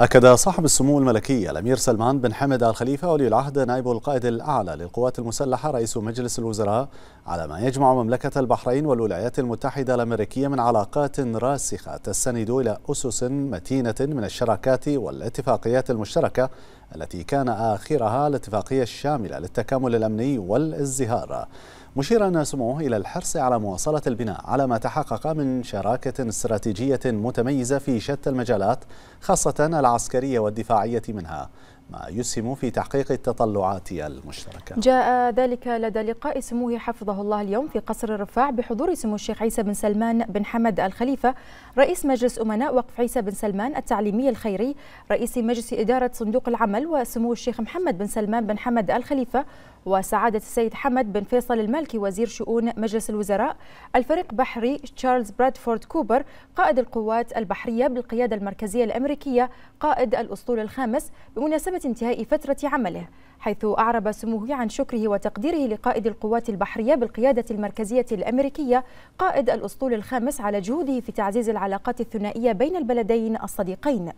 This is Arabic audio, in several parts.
أكد صاحب السمو الملكي الأمير سلمان بن حمد آل خليفة ولي العهد نائب القائد الأعلى للقوات المسلحة رئيس مجلس الوزراء على ما يجمع مملكة البحرين والولايات المتحدة الأمريكية من علاقات راسخة تستند إلى أسس متينة من الشراكات والاتفاقيات المشتركة التي كان آخرها الاتفاقية الشاملة للتكامل الأمني والازدهار مشيرا سموه إلى الحرص على مواصلة البناء على ما تحقق من شراكة استراتيجية متميزة في شتى المجالات خاصة العسكرية والدفاعية منها ما يسهم في تحقيق التطلعات المشتركة جاء ذلك لدى لقاء سموه حفظه الله اليوم في قصر الرفاع بحضور سمو الشيخ عيسى بن سلمان بن حمد الخليفة رئيس مجلس أمناء وقف عيسى بن سلمان التعليمي الخيري رئيس مجلس إدارة صندوق العمل وسمو الشيخ محمد بن سلمان بن حمد الخليفة وسعادة السيد حمد بن فيصل المالكي وزير شؤون مجلس الوزراء الفريق بحري تشارلز برادفورد كوبر قائد القوات البحرية بالقيادة المركزية الأمريكية قائد الأسطول الخامس بمناسبة انتهاء فترة عمله حيث أعرب سموه عن شكره وتقديره لقائد القوات البحرية بالقيادة المركزية الأمريكية قائد الأسطول الخامس على جهوده في تعزيز العلاقات الثنائية بين البلدين الصديقين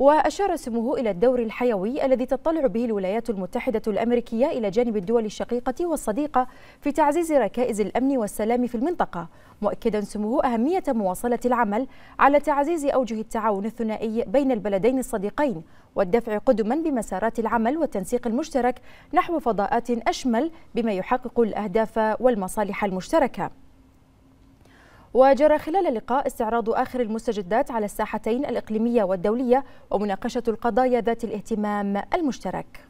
وأشار سموه إلى الدور الحيوي الذي تطلع به الولايات المتحدة الأمريكية إلى جانب الدول الشقيقة والصديقة في تعزيز ركائز الأمن والسلام في المنطقة مؤكدا سموه أهمية مواصلة العمل على تعزيز أوجه التعاون الثنائي بين البلدين الصديقين والدفع قدما بمسارات العمل والتنسيق المشترك نحو فضاءات أشمل بما يحقق الأهداف والمصالح المشتركة وجرى خلال اللقاء استعراض آخر المستجدات على الساحتين الإقليمية والدولية ومناقشة القضايا ذات الاهتمام المشترك